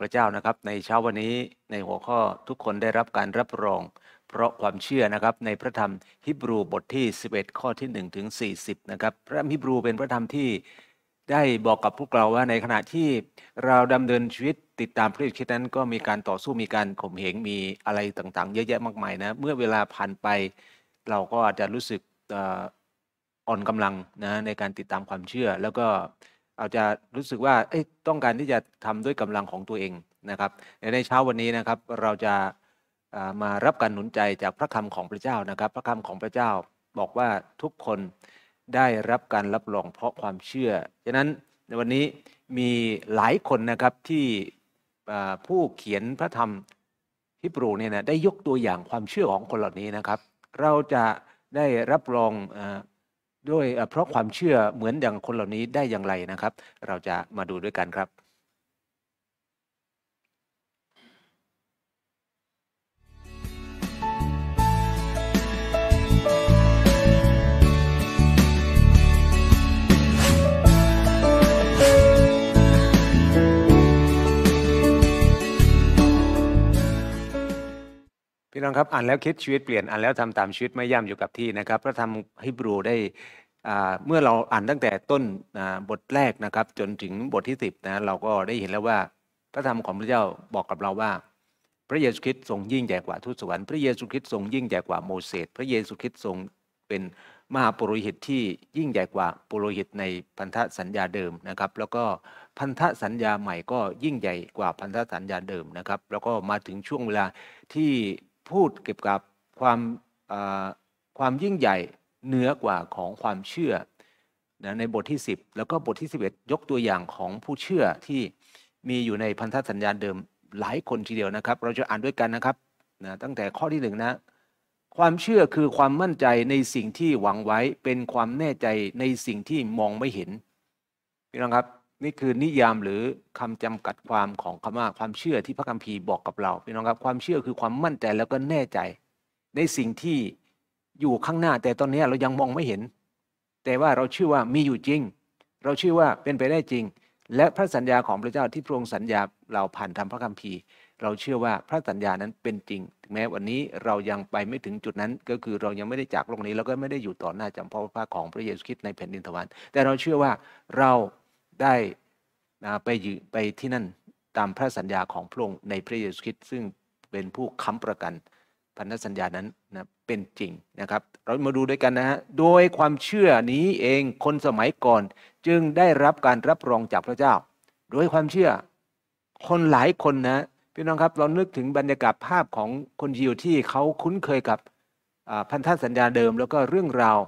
พระเจ้านะครับในเช้าวันนี้ในหัวข้อทุกคนได้รับการรับรองเพราะความเชื่อนะครับ ในพระธรรมฮิบรูบทที่ 11 ข้อที่1ถึง40นะครับพระฮิบรูเป็นพระธรรมที่ได้บอกกับพวกเราว่าในขณะที่เราดำเนินชีวิตติดตามพระคิดนั้น ก็มีการต่อสู้มีการข่มเหงมีอะไรต่างๆ เยอะแยะมากมายนะเมื่อเวลาผ่านไป เราก็อาจจะรู้สึกอ่อนกำลังนะในการติดตามความเชื่อ แล้วก็อาจจะรู้สึกว่าต้องการที่จะทำด้วยกำลังของตัวเองนะครับ ในเช้าวันนี้นะครับ เราจะมารับการหนุนใจจากพระคำของพระเจ้านะครับ พระคำของพระเจ้าบอกว่าทุกคนได้รับการรับรองเพราะความเชื่อฉะนั้นในวันนี้มีหลายคนนะครับที่ผู้เขียนพระธรรมฮิบรูเนี่ยนะได้ยกตัวอย่างความเชื่อของคนเหล่านี้นะครับ เราจะได้รับรองด้วยเพราะความเชื่อเหมือนอย่างคนเหล่านี้ได้อย่างไรนะครับ เราจะมาดูด้วยกันครับ พี่น้องครับอ่านแล้วคิดชีวิตเปลี่ยนอ่านแล้วทำตามชีวิตไม่ย่ำอยู่กับที่นะครับพระธรรมฮิบรูได้เมื่อเราอ่านตั้งแต่ต้นบทแรกนะครับจนถึงบทที่ 10นะเราก็ได้เห็นแล้วว่าพระธรรมของพระเจ้าบอกกับเราว่าพระเยซูคริสต์ทรงยิ่งใหญ่กว่าทูตสวรรค์พระเยซูคริสต์ทรงยิ่งใหญ่กว่าโมเสสพระเยซูคริสต์ทรงเป็นมหาปุโรหิตที่ยิ่งใหญ่กว่าปุโรหิตในพันธสัญญาเดิมนะครับแล้วก็พันธสัญญาใหม่ก็ยิ่งใหญ่กว่าพันธสัญญาเดิมนะครับ แล้วก็มาถึงช่วงเวลาที่พูดเกี่ยวกับความความยิ่งใหญ่เหนือกว่าของความเชื่อนะในบทที่ 10 แล้วก็บทที่ 11 ยกตัวอย่างของผู้เชื่อที่มีอยู่ในพันธสัญญาเดิมหลายคนทีเดียวนะครับ เราจะอ่านด้วยกันนะครับนะตั้งแต่ข้อที่หนึ่งนะความเชื่อคือความมั่นใจในสิ่งที่หวังไว้เป็นความแน่ใจในสิ่งที่มองไม่เห็นพี่น้องครับนี่คือนิยามหรือคำจำกัดความของคำว่าความเชื่อที่พระคัมภีร์บอกกับเราพี่น้องครับความเชื่อคือความมั่นใจแล้วก็แน่ใจ ในสิ่งที่อยู่ข้างหน้าแต่ตอนนี้เรายังมองไม่เห็น แต่ว่าเราเชื่อว่ามีอยู่จริง เราเชื่อว่าเป็นไปได้จริง และพระสัญญาของพระเจ้าที่พระองค์สัญญาเราผ่านทำพระคัมภีร์ เราเชื่อว่าพระสัญญานั้นเป็นจริงแม้วันนี้เรายังไปไม่ถึงจุดนั้น ก็คือเรายังไม่ได้จากโลกนี้แล้วก็ไม่ได้อยู่ต่อหน้าจำพระพระของพระเยซูคริสต์ในแผ่นดินสวรรค์แต่เราเชื่อว่าเราได้ไปยืไปที่นั่นตามพระสัญญาของพระองค์ในพระเยซูคริสต์ซึ่งเป็นผู้ค้ำประกันพันธสัญญานั้นนะเป็นจริง นะครับ เรามาดูด้วยกันนะฮะ โดยความเชื่อนี้เอง คนสมัยก่อน จึงได้รับการรับรองจากพระเจ้า โดยความเชื่อคนหลายคนนะพี่น้องครับ เรานึกถึงบรรยากาศภาพของคนยิวที่เขาคุ้นเคยกับพันธสัญญาเดิม แล้วก็เรื่องราว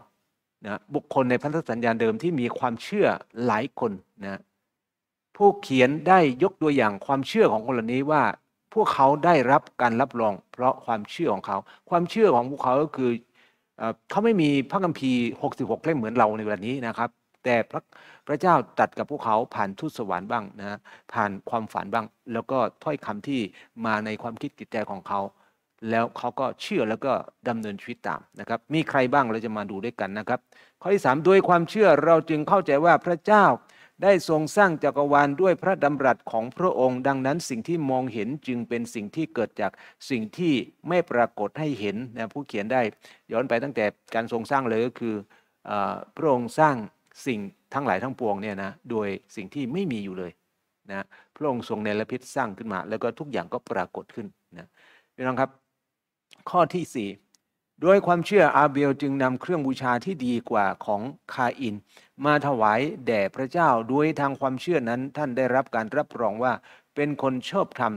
นะบุคคลในพันธสัญญาเดิมที่มีความเชื่อหลายคนนะผู้เขียนได้ยกตัวอย่างความเชื่อของคนเหล่านี้ว่าพวกเขาได้รับการรับรองเพราะความเชื่อของเขา ความเชื่อของพวกเขาก็คือเขาไม่มีพระคัมภีร์ 66 เล่มเหมือนเราในเวลานี้นะครับ แต่พระพระเจ้าตัดกับพวกเขาผ่านทูตสวรรค์บ้างนะผ่านความฝันบ้าง แล้วก็ถ้อยคำที่มาในความคิดจิตใจของเขา แล้วเขาก็เชื่อแล้วก็ดำเนินชีวิตตามนะครับ มีใครบ้างเราจะมาดูด้วยกันนะครับ ข้อที่สมด้วยความเชื่อเราจึงเข้าใจว่าพระเจ้าได้ทรงสร้างจักรวาลด้วยพระดำรัสของพระองค์ดังนั้นสิ่งที่มองเห็นจึงเป็นสิ่งที่เกิดจากสิ่งที่ไม่ปรากฏให้เห็นนะผู้เขียนได้ ย้อนไปตั้งแต่การทรงสร้างเลยก็คืออพระองค์สร้างสิ่งทั้งหลายทั้งปวงเนี่ยนะโดยสิ่งที่ไม่มีอยู่เลยนะพระองค์ทรงเนรพิษสร้างขึ้นมา แล้วก็ทุกอย่างก็ปรากฏขึ้นนะพี่น้องครับ ข้อที่4ด้วยความเชื่ออาเบลจึงนำเครื่องบูชาที่ดีกว่าของคาอิน มาถวายแด่พระเจ้าด้วยทางความเชื่อนั้นท่านได้รับการรับรองว่าเป็นคนชอบธรรม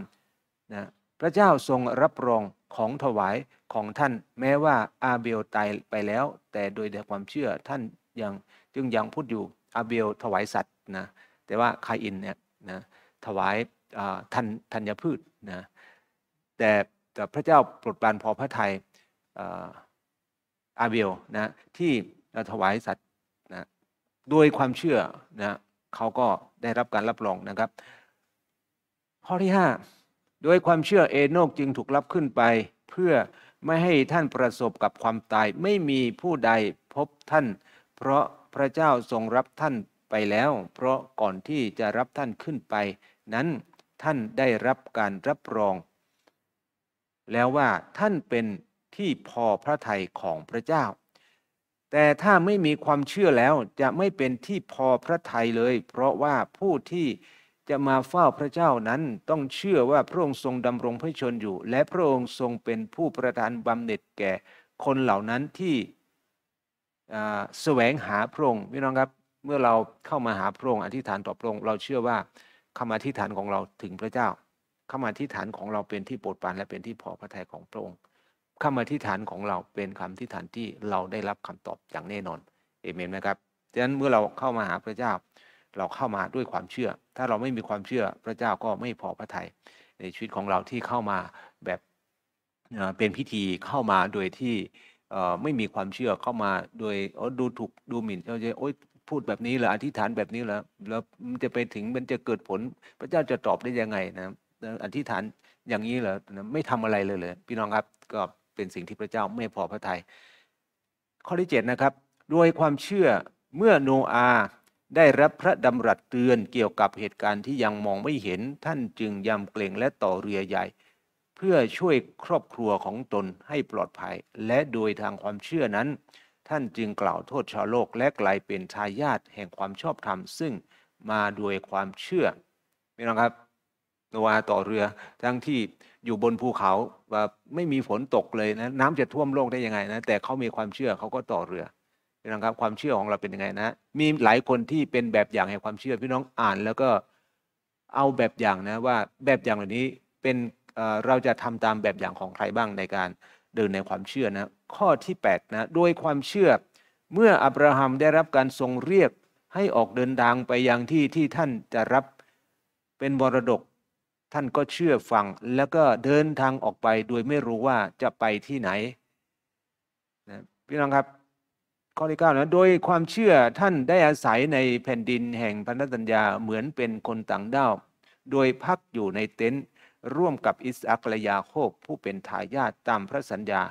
นะพระเจ้าทรงรับรองของถวายของท่านแม้ว่าอาเบลตายไปแล้ว แต่โดยแต่ความเชื่อท่านยังจึงยังพูดอยู่อาเบลถวายสัตว์นะแต่ว่าคาอินเนี่ยนะถวายทันธัญพืชนะแต่แต่พระเจ้าโปรดปรานพอพระทยัยอาเบลนะที่ถวายสัตว์นะด้วยความเชื่อนะเขาก็ได้รับการรับรองนะครับข้อที่5ด้วยความเชื่อเอโนกจึงถูกรับขึ้นไปเพื่อไม่ให้ท่านประสบกับความตายไม่มีผู้ใดพบท่าน เพราะพระเจ้าทรงรับท่านไปแล้ว เพราะก่อนที่จะรับท่านขึ้นไป นั้นท่านได้รับการรับรอง แล้วว่าท่านเป็นที่พอพระทัยของพระเจ้า แต่ถ้าไม่มีความเชื่อแล้วจะไม่เป็นที่พอพระทัยเลย เพราะว่าผู้ที่จะมาเฝ้าพระเจ้านั้นต้องเชื่อว่าพระองค์ทรงดำรงพระชนอยู่ และพระองค์ทรงเป็นผู้ประทานบำเหน็จแก่คนเหล่านั้นที่แสวงหาพระองค์พี่น้องครับ เมื่อเราเข้ามาหาพระองค์อธิษฐานต่อพระองค์เราเชื่อว่าคำอธิษฐานของเราถึงพระเจ้าคำอธิษฐานของเราเป็นที่โปรดปราน และเป็นที่พอพระทัยของพระองค์คำอธิษฐานของเราเป็นคำอธิษฐานที่เราได้รับคำตอบอย่างแน่นอนเอเมนนะครับดังนั้นเมื่อเราเข้ามาหาพระเจ้าเราเข้ามาด้วยความเชื่อ ถ้าเราไม่มีความเชื่อ พระเจ้าก็ไม่พอพระทัยในชีวิตของเราที่เข้ามาแบบเป็นพิธีเข้ามาโดยที่ไม่มีความเชื่อเข้ามาโดยดูถูกดูหมิ่นเราจโอ๊ยพูดแบบนี้เหรออธิษฐานแบบนี้เหรอแล้วมันจะไปถึงมันจะเกิดผลพระเจ้าจะตอบได้ยังไงนะอธิษฐานอย่างนี้เหรอไม่ทำอะไรเลยเลยพี่น้องครับก็เป็นสิ่งที่พระเจ้าไม่พอพระทยัยข้อที่เจ็ดนะครับด้วยความเชื่อเมื่อโนอาได้รับพระดำรัสเตือนเกี่ยวกับเหตุการณ์ที่ยังมองไม่เห็น ท่านจึงยำเกรงและต่อเรือใหญ่ เพื่อช่วยครอบครัวของตนให้ปลอดภัย และโดยทางความเชื่อนั้น ท่านจึงกล่าวโทษชาวโลกและกลายเป็นทายาทแห่งความชอบธรรม ซึ่งมาโดยความเชื่อนี่นะองครับโนอาต่อเรือทั้งที่อยู่บนภูเขา ว่า ไม่มีฝนตกเลยนะ น้ำจะท่วมโลกได้ยังไงนะแต่เขามีความเชื่อเขาก็ต่อเรือพี่น้องครับความเชื่อของเราเป็นยังไงนะ มีหลายคนที่เป็นแบบอย่างแห่งความเชื่อพี่น้องอ่านแล้วก็เอาแบบอย่างนะว่าแบบอย่างเหล่านี้เป็นเราจะทำตามแบบอย่างของใครบ้างในการเดินในความเชื่อนะข้อที่8นะโดยความเชื่อ เมื่ออับราฮัมได้รับการทรงเรียกให้ออกเดินทางไปยังที่ที่ท่านจะรับเป็นบรดกท่านก็เชื่อฟังแล้วก็เดินทางออกไปโดยไม่รู้ว่าจะไปที่ไหนนะพี่น้องครับข้อที่เก้านะโดยความเชื่อท่านได้อาศัยในแผ่นดินแห่งพันธสัญญาเหมือนเป็นคนต่างด้าวโดยพักอยู่ในเต็นท์ร่วมกับอิสอักลยาโคบ ผู้เป็นทายาทตามพระสัญญา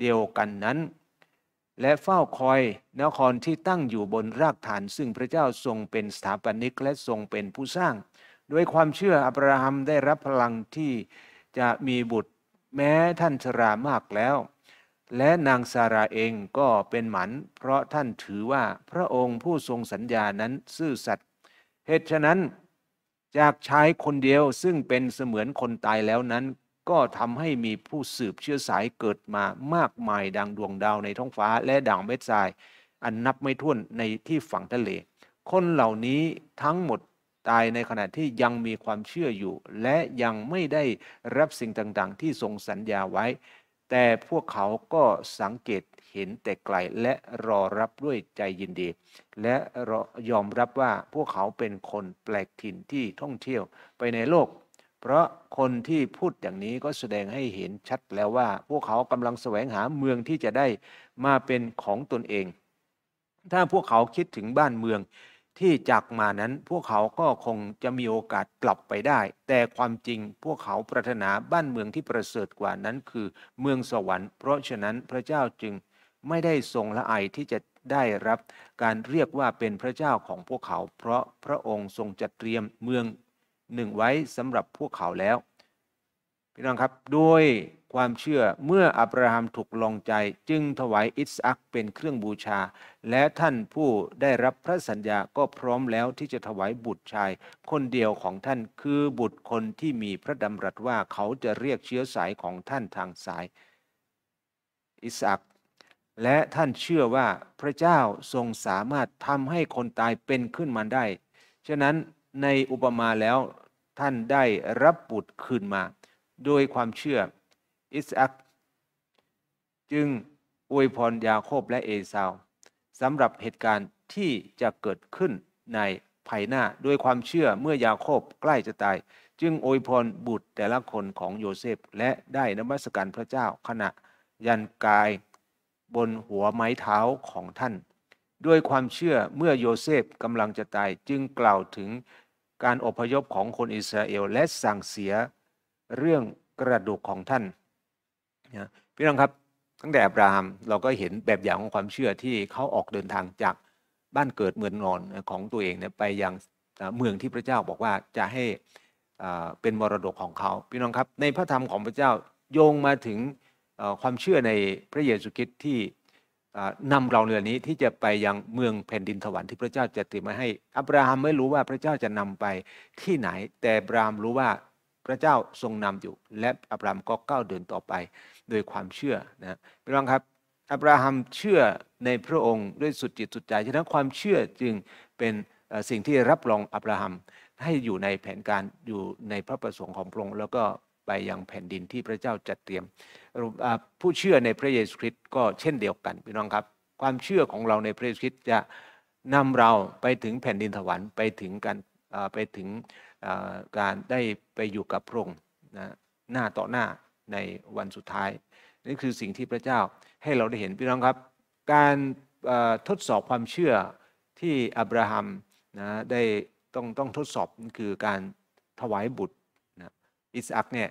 เดียวกันนั้น และเฝ้าคอยนครที่ตั้งอยู่บนรากฐาน ซึ่งพระเจ้าทรงเป็นสถาปนิกและทรงเป็นผู้สร้างด้วยความเชื่อ อับราฮัม ได้รับพลังที่จะมีบุตรแม้ท่านชรามากแล้ว และนางซาราเองก็เป็นหมัน เพราะท่านถือว่าพระองค์ผู้ทรงสัญญานั้นซื่อสัตย์เหตุฉะนั้นจากชายคนเดียวซึ่งเป็นเสมือนคนตายแล้วนั้น ก็ทำให้มีผู้สืบเชื้อสายเกิดมามากมายดังดวงดาวในท้องฟ้าและดังเม็ดทราย อันนับไม่ถ้วนในที่ฝั่งทะเล คนเหล่านี้ทั้งหมดตายในขณะที่ยังมีความเชื่ออยู่ และยังไม่ได้รับสิ่งต่างๆที่ทรงสัญญาไว้ แต่พวกเขาก็สังเกตเห็นแต่ไกลและรอรับด้วยใจยินดี และยอมรับว่าพวกเขาเป็นคนแปลกถิ่นที่ท่องเที่ยวไปในโลก เพราะคนที่พูดอย่างนี้ก็แสดงให้เห็นชัดแล้วว่า พวกเขากำลังแสวงหาเมืองที่จะได้มาเป็นของตนเอง ถ้าพวกเขาคิดถึงบ้านเมืองที่จากมานั้นพวกเขาก็คงจะมีโอกาสกลับไปได้ แต่ความจริงพวกเขาปรารถนาบ้านเมืองที่ประเสริฐกว่านั้นคือเมืองสวรรค์ เพราะฉะนั้นพระเจ้าจึงไม่ได้ทรงละอายที่จะได้รับ การเรียกว่าเป็นพระเจ้าของพวกเขา เพราะพระองค์ทรงจัดเตรียมเมือง หนึ่งไว้สำหรับพวกเขาแล้ว พี่น้องครับด้วยความเชื่อเมื่ออับราฮัมถูกลองใจ จึงถวายอิสอักเป็นเครื่องบูชา และท่านผู้ได้รับพระสัญญาก็พร้อมแล้วที่จะถวายบุตรชาย คนเดียวของท่านคือบุตรคนที่มีพระดำรัสว่าเขาจะเรียกเชื้อสายของท่านทางสาย อิสอักและท่านเชื่อว่าพระเจ้าทรงสามารถทำให้คนตายเป็นขึ้นมาได้ ฉะนั้นในอุปมาแล้วท่านได้รับบุตรคืนมาโดยความเชื่ออิสอักจึงอวยพรยาโคบและเอซาวสำหรับเหตุการณ์ที่จะเกิดขึ้นในภายหน้าด้วยความเชื่อเมื่อยาโคบใกล้จะตาย จึงอวยพรบุตรแต่ละคนของโยเซฟ และได้นมัสการพระเจ้าขณะยันกายบนหัวไม้เท้าของท่าน ด้วยความเชื่อเมื่อโยเซฟกำลังจะตาย จึงกล่าวถึงการอพยพของคนอิสราเอลและสั่งเสียเรื่องกระดูกของท่านนะพี่น้องครับตั้งแต่อับราฮัมเราก็เห็นแบบอย่างของความเชื่อที่เขาออกเดินทางจากบ้านเกิดเมืองนอนของตัวเองเนี่ยไปยังเมืองที่พระเจ้าบอกว่าจะให้เป็นมรดกของเขาพี่น้องครับในพระธรรมของพระเจ้าโยงมาถึงความเชื่อในพระเยซูคริสต์ที่นำเราเรือนี้ที่จะไปยังเมืองแผ่นดินสวรรค์ที่พระเจ้าจะตรียมมาให้อับราฮัมไม่รู้ว่าพระเจ้าจะนำไปที่ไหน แต่อับราฮัมรู้ว่าพระเจ้าทรงนำอยู่ และอับราฮัมก็ก้าวเดินต่อไปโดยความเชื่อนะพี่น้องครับอับราฮัมเชื่อในพระองค์ด้วยสุดจิตสุดใจฉะนั้นความเชื่อจึงเป็นสิ่งที่รับรองอับราฮัม ให้อยู่ในแผนการอยู่ในพระประสงค์ของพระองค์แล้วก็ไปยังแผ่นดินที่พระเจ้าจัดเตรียมผู้เชื่อในพระเยซูคริสต์ก็เช่นเดียวกัน พี่น้องครับความเชื่อของเราในพระเยซูคริสต์จะนำเราไปถึงแผ่นดินถวันไปถึงการไปถึงการได้ไปอยู่กับพระองค์หน้าต่อหน้าในวันสุดท้ายนี่คือสิ่งที่พระเจ้าให้เราได้เห็นพี่น้องครับ การทดสอบความเชื่อที่อับราฮัมนะได้ต้องต้องทดสอบคือการถวายบุตรนะอิสอักเนี่ย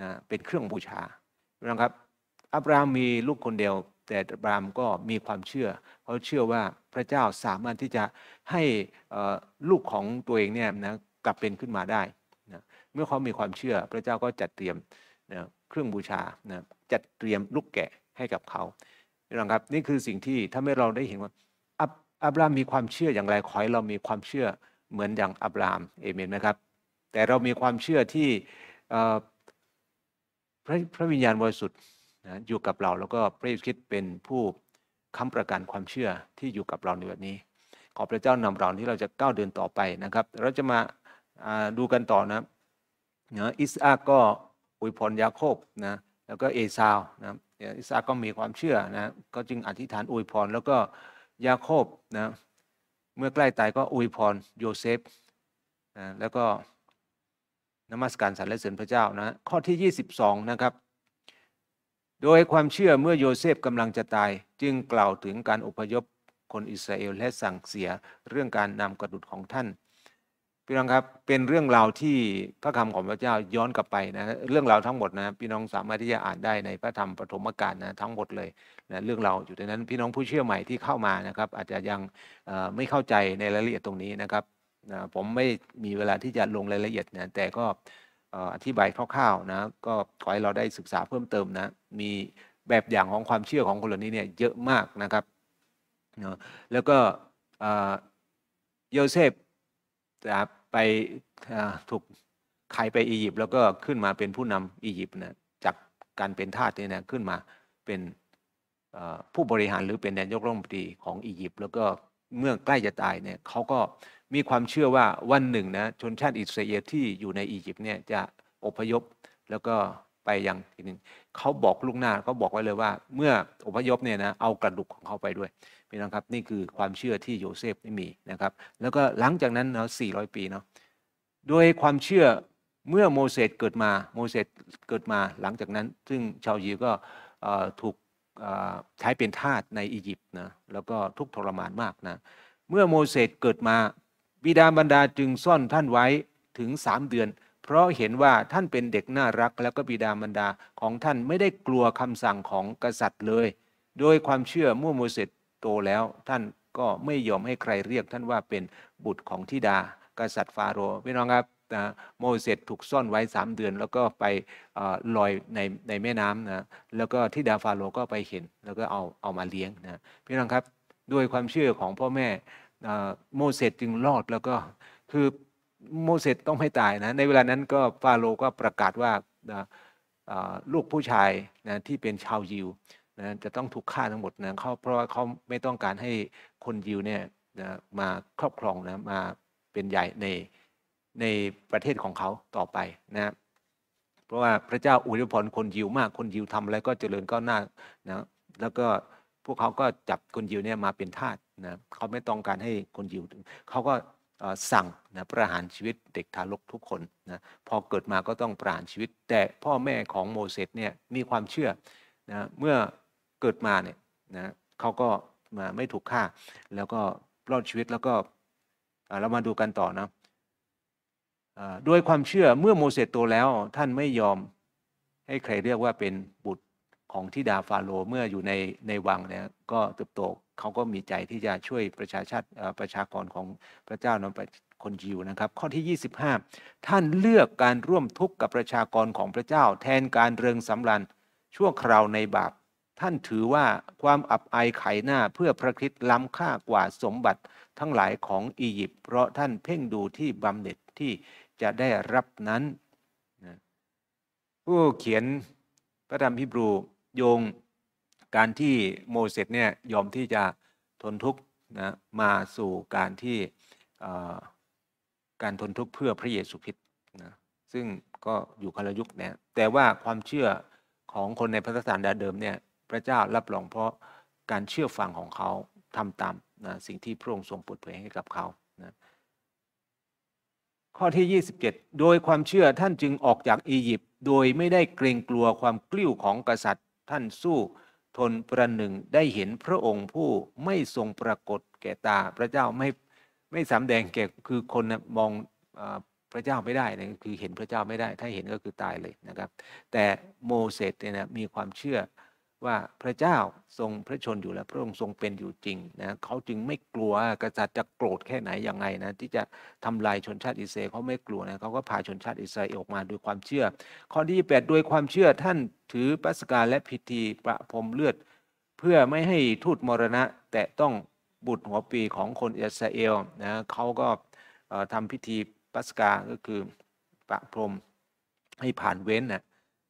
นะเป็นเครื่องบูชาพี่น้องครับอับราฮัมมีลูกคนเดียว แต่อับราฮัมก็มีความเชื่อเขาเชื่อว่าพระเจ้าสามารถที่จะให้ลูกของตัวเองเนี่ยนะกลับเป็นขึ้นมาได้นะเมื่อเขามีความเชื่อ พระเจ้าก็จัดเตรียมนะเครื่องบูชานะจัดเตรียมลูกแกะให้กับเขานะครับนี่คือสิ่งที่ถ้าไม่เราได้เห็นว่าอับอบรามมีความเชื่ออย่างไร ขอให้เรามีความเชื่อเหมือนอย่างอับรามเอเมนไหมครับ แต่เรามีความเชื่อที่พระพระวิญญาณบริสุทธิ์นะอยู่กับเราแล้วก็พระเยซูคริสต์เป็นผู้ค้ำประกันความเชื่อที่อยู่กับเราในวันนี้ ขอพระเจ้านำเราที่เราจะก้าวเดินต่อไปนะครับ เราจะมาดูกันต่อนะเนาะอิสอาก็อุยพรยาโคบนะแล้วก็เอซาวนะอิสาก็มีความเชื่อนะก็จึงอธิษฐานอวยพรแล้วก็ยาโคบนะเมื่อใกล้ตายก็อวยพรโยเซฟนะแล้วก็นมัสการสรรเสริญพระเจ้านะข้อที่ 22 นะครับ โดยความเชื่อเมื่อโยเซฟกำลังจะตาย จึงกล่าวถึงการอพยพคนอิสราเอลและสั่งเสียเรื่องการนำกระดุดของท่านพี่น้องครับเป็นเรื่องราวที่พระคำของพระเจ้าย้อนกลับไปนะเรื่องราวทั้งหมดนะพี่น้องสามารถที่จะอ่านได้ในพระธรรมปฐมกาลนะทั้งหมดเลยนะเรื่องราวอยู่ในนั้นพี่น้องผู้เชื่อใหม่ที่เข้ามานะครับอาจจะยังไม่เข้าใจในรายละเอียดตรงนี้นะครับนะผมไม่มีเวลาที่จะลงรายละเอียดนะแต่ก็อธิบายคร่าวๆนะก็ขอให้เราได้ศึกษาเพิ่มเติมนะมีแบบอย่างของความเชื่อของคนเหล่านี้เนี่ยเยอะมากนะครับแล้วก็โยเซฟจะไปถูกใครไปอียิปต์ แล้วก็ขึ้นมาเป็นผู้นำอียิปต์นะจากการเป็นทาสเนี่ยนะขึ้นมาเป็นผู้บริหารหรือเป็นนายกรัฐมนตรีของอียิปต์แล้วก็เมื่อใกล้จะตายเนี่ยเขาก็มีความเชื่อว่าวันหนึ่งนะชนชาติอิสราเอลที่อยู่ในอียิปต์เนี่ยจะอพยพแล้วก็ไปยังทีนึงเขาบอกลูกหน้าเขาบอกไว้เลยว่าเมื่ออพยพเนี่ยนะเอากระดูกของเขาไปด้วยพี่น้องครับนี่คือความเชื่อที่โยเซฟไม่มีนะครับแล้วก็หลังจากนั้นเนาะสี่ร้อยปีเนาะโดยความเชื่อเมื่อโมเสสเกิดมาโมเสสเกิดมาหลังจากนั้น ซึ่งชาวยิวก็ถูกใช้เป็นทาสในอียิปต์นะแล้วก็ทุกทรมานมากนะเมื่อโมเสสเกิดมาบิดาบรรดาจึงซ่อนท่านไว้ถึงสามเดือน เพราะเห็นว่าท่านเป็นเด็กน่ารัก แล้วก็บิดาบรรดาของท่านไม่ได้กลัวคำสั่งของกษัตริย์เลย โดยความเชื่อเมื่อโมเสสโตแล้วท่านก็ไม่ยอมให้ใครเรียกท่านว่าเป็นบุตรของธิดากษัตริย์ฟาโรห์พี่น้องครับนะโมเสสถูกซ่อนไว้ 3 เดือน แล้วก็ไปลอยในในแม่น้ำนะแล้วก็ทิดาฟาโรก็ไปเห็น แล้วก็เอาเอามาเลี้ยงนะพี่น้องครับด้วยความเชื่อของพ่อแม่โมเสสจึงรอดแล้วก็คือโมเสสต้องให้ตายนะในเวลานั้นก็ฟาโรก็ประกาศว่าลูกผู้ชายนะที่เป็นชาวยิวนะจะต้องถูกฆ่าทั้งหมดนะเขาเพราะว่าเขาไม่ต้องการให้คนยิวเนี่ยนะ มาครอบครองนะมาเป็นใหญ่ในในประเทศของเขาต่อไปนะเพราะว่าพระเจ้าอุทิพรคนยิว มากคนยิวทำอะไรก็เจริญก็หน้านะแล้วก็พวกเขาก็จับคนยิวเนี่ยมาเป็นทาสนะเขาไม่ต้องการให้คนยิวเขาก็สั่งนะประหารชีวิตเด็กทารกทุกคนนะพอเกิดมาก็ต้องประหารชีวิต แต่พ่อแม่ของโมเสสเนี่ยมีความเชื่อนะเมื่อเกิดมาเนี่ยนะเขาก็มาไม่ถูกฆ่า แล้วก็รอดชีวิตแล้วก็เรามาดูกันต่อนะด้วยความเชื่อเมื่อโมเสสโตแล้วท่านไม่ยอมให้ใครเรียกว่าเป็นบุตรของทิดาฟาโรเมื่ออยู่ในในวังเนี่ยก็เติบโตเขาก็มีใจที่จะช่วยประชาชาติประชากรของพระเจ้านะคนยิวนะครับข้อที่ 25 ท่านเลือกการร่วมทุกข์กับประชากรของพระเจ้า แทนการเริงสำรันชั่วคราวในบาปท่านถือว่าความอับอายไขหน้าเพื่อพระคิดล้ำค่ากว่าสมบัติทั้งหลายของอียิปต์เพราะท่านเพ่งดูที่บำเหน็จที่จะได้รับนั้นผู้เขียนพระธรรมฮิบรูโยงการที่โมเสสเนี่ยยอมที่จะทนทุกข์นะมาสู่การที่การทนทุกข์เพื่อพระเยซูคริสต์นะซึ่งก็อยู่คนรยุคนยแต่ว่าความเชื่อของคนในพระศาสนาเดิมเนี่ยพระเจ้ารับรองเพราะการเชื่อฟังของเขาทำตามนะสิ่งที่พระองค์ทรงปลดเผยให้กับเขานะข้อที่ 27 โดยความเชื่อท่านจึงออกจากอียิปต์โดยไม่ได้เกรงกลัวความกลิ้วของกษัตริย์ท่านสู้ทนประหนึ่งได้เห็นพระองค์ผู้ไม่ทรงปรากฏแก่ตา พระเจ้าไม่ ไม่สำแดงแก่คือคนนะมองพระเจ้าไม่ได้นะคือเห็นพระเจ้าไม่ได้ถ้าเห็นก็คือตายเลยนะครับแต่โมเสสเนี่ยนะมีความเชื่อว่าพระเจ้าทรงพระชนอยู่แล้วพระองค์ทรงเป็นอยู่จริงนะเขาจึงไม่กลัวกษัตริย์จะโกรธแค่ไหนอย่างไงนะที่จะทำลายชนชาติอิสราเอลเขาไม่กลัวนะเขาก็พาชนชาติอิสราเอลออกมาด้วยความเชื่อ ข้อที่8ด้วยความเชื่อ ท่านถือปัสกาและพิธีประพรมเลือด เพื่อไม่ให้ทูตมรณะ แต่ต้องบุตรหัวปีของคนอิสราเอลนะเขาก็ทำพิธีปัสกาก็คือประพรมให้ผ่านเว้นนะ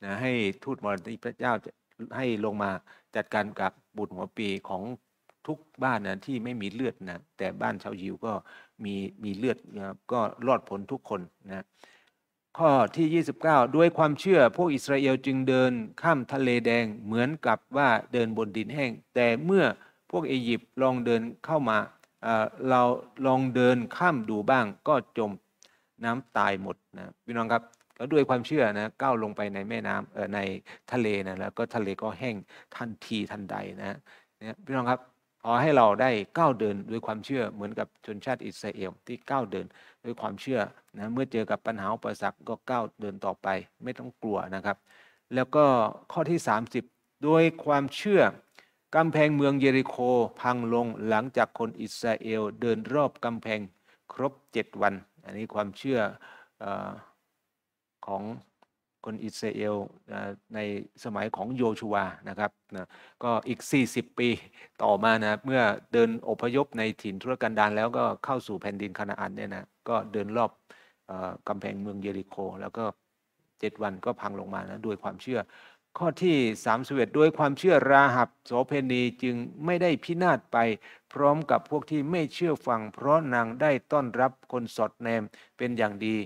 นะให้ทูตมรณะพระเจ้าให้ลงมาจัดการกับบุตรหัวปีของทุกบ้านนะที่ไม่มีเลือดนะแต่บ้านชาวยิวก็มีมีเลือดนะก็รอดผลทุกคนนะข้อที่ 29 ด้วยความเชื่อพวกอิสราเอลจึงเดิน ข้ามทะเลแดงเหมือนกับว่าเดินบนดินแห้ง แต่เมื่อพวกอียิปต์ลองเดินเข้ามาเเราลองเดินข้ามดูบ้างก็จมน้ำตายหมดนะพี่น้องครับแล้วด้วยความเชื่อนะก้าวลงไปในแม่น้ำในทะเลนะแล้วก็ทะเลก็แห้งทันทีทันใดนะเนี่ยพี่น้องครับขอให้เราได้ก้าวเดินด้วยความเชื่อเหมือนกับชนชาติ อิสราเอลที่ก้าวเดินด้วยความเชื่อนะเมื่อเจอกับปัญหาอุปสรรคก็ก้าวเดินต่อไป ไม่ต้องกลัวนะครับ แล้วก็ข้อที่30ด้วยความเชื่อกำแพงเมืองเยริโคพังลงหลังจากคนอิสราเอลเดินรอบกำแพงครบ7วัน อันนี้ความเชื่ออของคนอิสราเอลในสมัยของโยชูวานะครับนะก็อีก 40 ปีต่อมานะเมื่อเดินอพยพในถิ่นทุรกันดารแล้วก็เข้าสู่แผ่นดินคานาอันเนี่ยนะ ก็เดินรอบกำแพงเมืองเยริโค แล้วก็ 7 วันก็พังลงมานะ ด้วยความเชื่อ ข้อที่3สเวดด้วยความเชื่อราหับโสเพณีจึงไม่ได้พินาศไปพร้อมกับพวกที่ไม่เชื่อฟัง เพราะนางได้ต้อนรับคนสอดแนมเป็นอย่างดี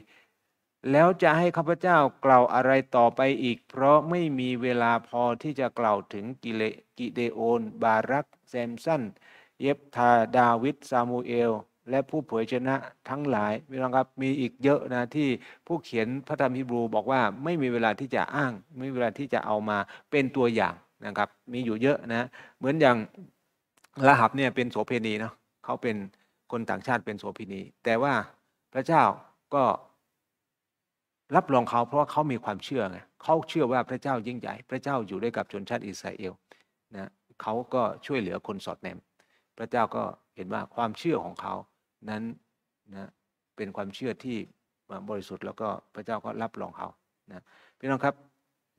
แล้วจะให้ข้าพเจ้ากล่าวอะไรต่อไปอีก เพราะไม่มีเวลาพอที่จะกล่าวถึงกิเลกิเดโอน บารัก แซมสันเยบทาดาวิดซามูเอล และผู้เผยชนะ ทั้งหลายพี่น้องครับมีอีกเยอะนะที่ผู้เขียนพระธรรมฮิบรู บอกว่าไม่มีเวลาที่จะอ้าง ไม่มีเวลาที่จะเอามาเป็นตัวอย่างนะครับ มีอยู่เยอะนะ เหมือนอย่างละหับเนี่ยเป็นโสเพณีเนาะเขาเป็นคนต่างชาติเป็นโสเพณีแต่ว่าพระเจ้าก็รับรองเขาเพราะว่าเขามีความเชื่อไงเขาเชื่อว่าพระเจ้ายิ่งใหญ่ พระเจ้าอยู่ด้วยกับชนชาติอิสราเอลนะเขาก็ช่วยเหลือคนสอดแนมพระเจ้าก็เห็นว่าความเชื่อของเขา นั้นนะเป็นความเชื่อที่บริสุทธิ์ แล้วก็พระเจ้าก็รับรองเขานะพี่น้องครับ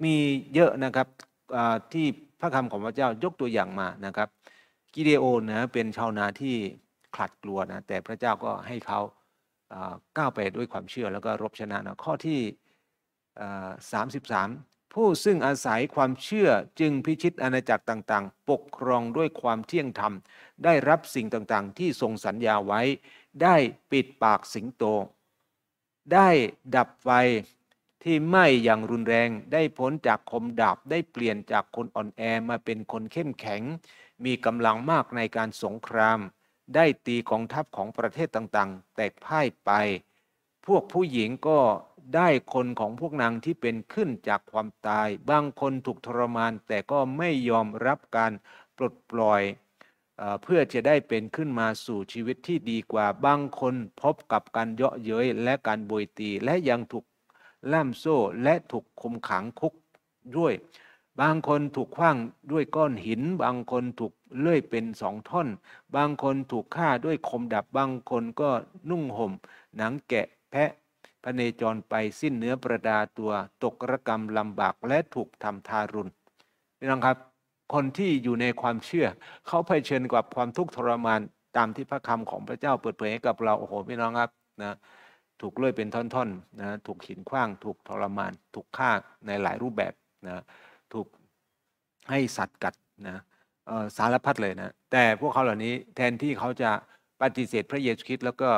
มีเยอะนะครับที่พระคำของพระเจ้ายกตัวอย่างมานะครับกิเดโอนนะเป็นชาวนาที่ขลัดกลัวนะแต่พระเจ้าก็ให้เขาก้าวไปด้วยความเชื่อแล้วก็รบชนะนะข้อที่33ผู้ซึ่งอาศัยความเชื่อจึงพิชิตอาณาจักรต่าง ๆ ปกครองด้วยความเที่ยงธรรม ได้รับสิ่งต่างๆ ที่ทรงสัญญาไว้ ได้ปิดปากสิงโต ได้ดับไฟที่ไหม้อย่างรุนแรงได้พ้นจากคมดาบได้เปลี่ยนจากคนอ่อนแอมาเป็นคนเข้มแข็ง มีกำลังมากในการสงครามได้ตีกองทัพของประเทศต่างๆ แตกพ่ายไป พวกผู้หญิงก็ได้คนของพวกนาง ที่เป็นขึ้นจากความตาย บางคนถูกทรมานแต่ก็ไม่ยอมรับการปลดปล่อยเพื่อจะได้เป็นขึ้นมาสู่ชีวิตที่ดีกว่า บางคนพบกับการเยาะเย้ยและการบวยตีและยังถูกล่ามโซ่และถูกคุมขังคุกด้วยบางคนถูกขว้างด้วยก้อนหิน บางคนถูกเลื่อยเป็นสองท่อน บางคนถูกฆ่าด้วยคมดับบางคนก็นุ่งห่ม หนังแกะแพะพระเนจรไปสิ้นเนื้อประดาตัว ตกระกรรมลำบากและถูกทำทารุณนี่นะครับ คนที่อยู่ในความเชื่อ เขาเผชิญกับความทุกข์ทรมานตามที่พระคำของพระเจ้าเปิดเผยให้กับเรา โอ้โห พี่น้องครับ นะ ถูกเลื่อยเป็นท่อนๆ นะ ถูกหินขว้าง ถูกทรมาน ถูกฆ่าในหลายรูปแบบ นะถูกให้สัตว์กัดนะสารพัดเลยนะ แต่พวกเขาเหล่านี้แทนที่เขาจะปฏิเสธพระเยซูคริสต์แล้วก็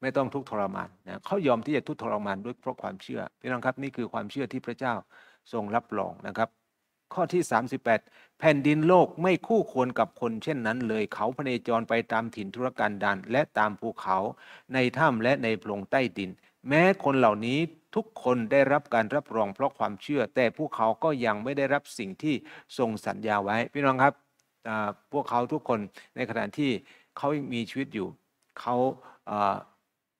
ไม่ต้องทุกทรมานนะเขายอมที่จะทุกทรมานด้วยเพราะความเชื่อพี่น้องครับนี่คือความเชื่อที่พระเจ้าทรงรับรองนะครับ ข้อที่ 38 แผ่นดินโลกไม่คู่ควรกับคนเช่นนั้นเลยเขาพเนจรไปตามถิ่นธุรกันดารและตามภูเขาในถ้ำและในโพรงใต้ดินแม้คนเหล่านี้ทุกคนได้รับการรับรองเพราะความเชื่อ แต่พวกเขาก็ยังไม่ได้รับสิ่งที่ทรงสัญญาไว้พี่น้องครับ พวกเขาทุกคนในขณะที่เขามีชีวิตอยู่ เขา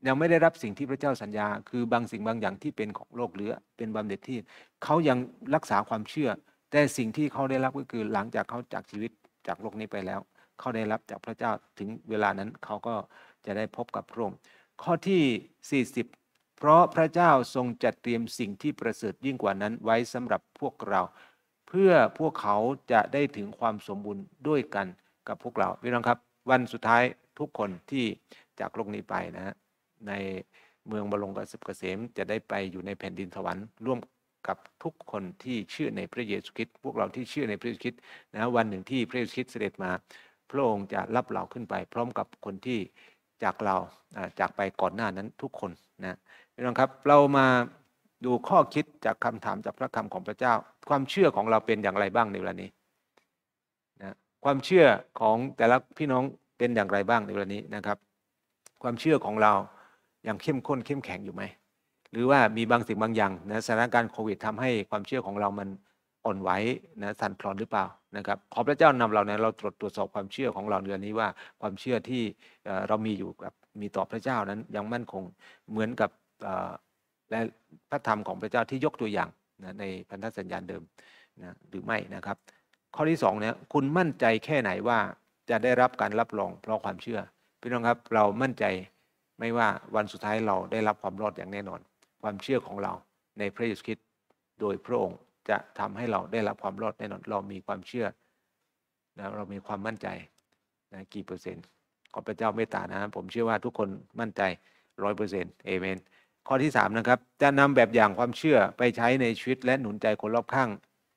ยังไม่ได้รับสิ่งที่พระเจ้าสัญญา คือบางสิ่งบางอย่างที่เป็นของโลกเหลือเป็นบำเหน็จที่ เขายังรักษาความเชื่อ แต่สิ่งที่เขาได้รับก็คือหลังจากเขาจากชีวิตจากโลกนี้ไปแล้วเขาได้รับจากพระเจ้าถึงเวลานั้นเขาก็จะได้พบกับพระองค์ข้อที่40เพราะพระเจ้าทรงจัดเตรียมสิ่งที่ประเสริฐยิ่งกว่านั้น ไว้สำหรับพวกเราเพื่อพวกเขาจะได้ถึงความสมบูรณ์ด้วยกันกับพวกเราพี่น้องครับวันสุดท้ายทุกคนที่จากโลกนี้ไปนะฮะในเมืองบรงกับสิบเกษม จะได้ไปอยู่ในแผ่นดินสวรรค์ร่วมกับทุกคนที่เชื่อในพระเยซูคริสต์พวกเราที่เชื่อในพระเยซูคริสต์นะวันหนึ่งที่พระเยซูคริสต์เสด็จมาพระองค์จะรับเราขึ้นไปพร้อมกับคนที่จากเราจากไปก่อนหน้านั้นทุกคนนะี่น้องครับเรามาดูข้อคิดจากคำถามจากพระคำของพระเจ้า ความเชื่อของเราเป็นอย่างไรบ้างในเวลานี้นะความเชื่อของแต่ละพี่น้องเป็นอย่างไรบ้างในเวลานี้นะครับ ความเชื่อของเราอย่างเข้มข้นเข้มแข็งอยู่ไหมหรือว่ามีบางสิ่งบางอย่างนะสถานการณ์โควิดทำให้ความเชื่อของเรามันอ่อนไหวนะสั่นคลอนหรือเปล่านะครับ ขอพระเจ้านำเราเนะเราตรวจตรวจสอบความเชื่อของเราเดือนนี้ว่าความเชื่อที่เรามีอยู่กับมีต่อพระเจ้านั้นยังมั่นคงเหมือนกับและพระธรรมของพระเจ้าที่ยกตัวอย่างนะในพันธสัญญาเดิมนะหรือไม่นะครับ ข้อที่2เนี่ยคุณมั่นใจแค่ไหนว่าจะได้รับการรับรอง เพราะ ความเชื่อพี่น้องครับ เรามั่นใจไม่ว่าวันสุดท้ายเราได้รับความรอดอย่างแน่นอน ความเชื่อของเราในพระเยซูคริสต์โดยพระองค์จะทำให้เราได้รับความรอดแน่นอน เรามีความเชื่อนะเรามีความมั่นใจนะกี่เปอร์เซ็นต์ขอพระเจ้าเมตตานะผมเชื่อว่าทุกคนมั่นใจร้อยเปอร์เซ็นต์เอเมนข้อที่ 3 นะครับ จะนำแบบอย่างความเชื่อไปใช้ในชีวิตและหนุนใจคนรอบข้าง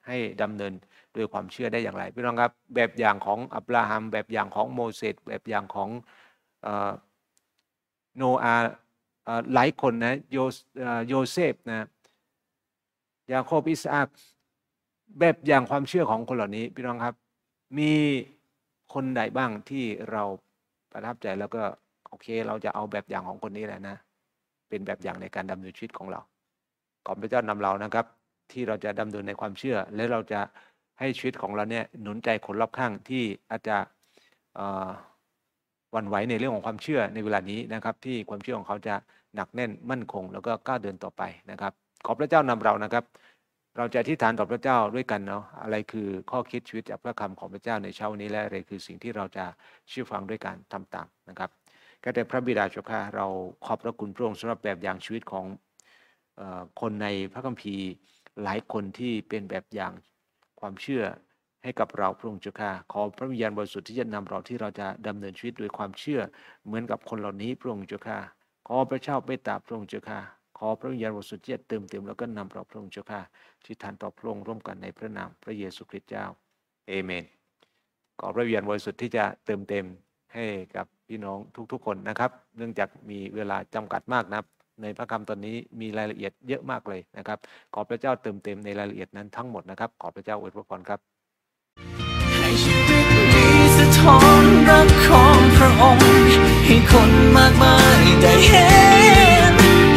ให้ดำเนินด้วยความเชื่อได้อย่างไร พี่น้องครับแบบอย่างของอับราฮัมแบบอย่างของโมเสสแบบอย่างของโนอาหลายคนนะโยโยเซฟนะยาโคบอิสอักแบบอย่างความเชื่อของคนเหล่านี้พี่น้องครับ มีคนใดบ้างที่เราประทับใจแล้วก็โอเคเราจะเอาแบบอย่างของคนนี้แหละนะเป็นแบบอย่างในการดำเนินชีวิตของเรา ขอพระเจ้านำเรานะครับ ที่เราจะดำเนินในความเชื่อ และเราจะให้ชีวิตของเราเนี่ยหนุนใจคนรอบข้างที่อาจจะวันไหวในเรื่องของความเชื่อในเวลานี้นะครับ ที่ความเชื่อของเขาจะหนักแน่นมั่นคง แล้วก็ก้าวเดินต่อไปนะครับ ขอพระเจ้านำเรานะครับ เราจะอธิษฐานต่อพระเจ้าด้วยกันเนาะ อะไรคือข้อคิดชีวิตจากพระคำของพระเจ้าในเช้านี้และอะไรคือสิ่งที่เราจะเชื่อฟังด้วยการทำตามนะครับก็แต่พระบิดาเจ้าข้าเราขอบพระคุณพระองค์สำหรับแบบอย่างชีวิตของคนในพระคัมภีร์หลายคนที่เป็นแบบอย่างความเชื่อให้กับเราพระองค์เจ้าข้าขอพระวิญญาณบริสุทธิ์ที่จะนำเราที่เราจะดำเนินชีวิตด้วยความเชื่อ เหมือนกับคนเหล่านี้พระองค์เจ้าข้าขอพระเจ้าไมตตาพระองค์เจ้าข้าขอพระวิญญาณบริสุทธิ์ที่จะเติมเต็มแล้วก็นำเราพระองค์เจ้าข้าที่ทานต่อพระองค์ร่วมกันในพระนามพระเยซูคริสต์เจ้าเอเมนขอพระวิญญาณบริสุทธิ์ที่จะเติมเต็มให้กับี่น้องทุกๆคน นะครับ เนื่องจากมีเวลาจำกัดมาก นะครับในพระคำตอนนี้มีรายละเอียดเยอะมากเลย นะ ครับ ขอพระเจ้าเติมเต็มในรายละเอียดนั้นทั้งหมด นะ ครับ ขอพระเจ้าอวยพร ครับให้นอรัใ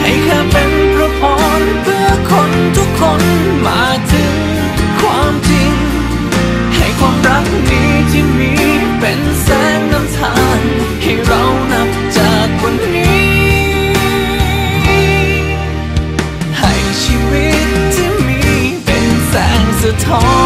ห้เข้าเป็นพระพรเพื่อคนทุกคนมาถให้เรานับจากวันนี้ ให้ชีวิตที่มีเป็นแสงสะท้อน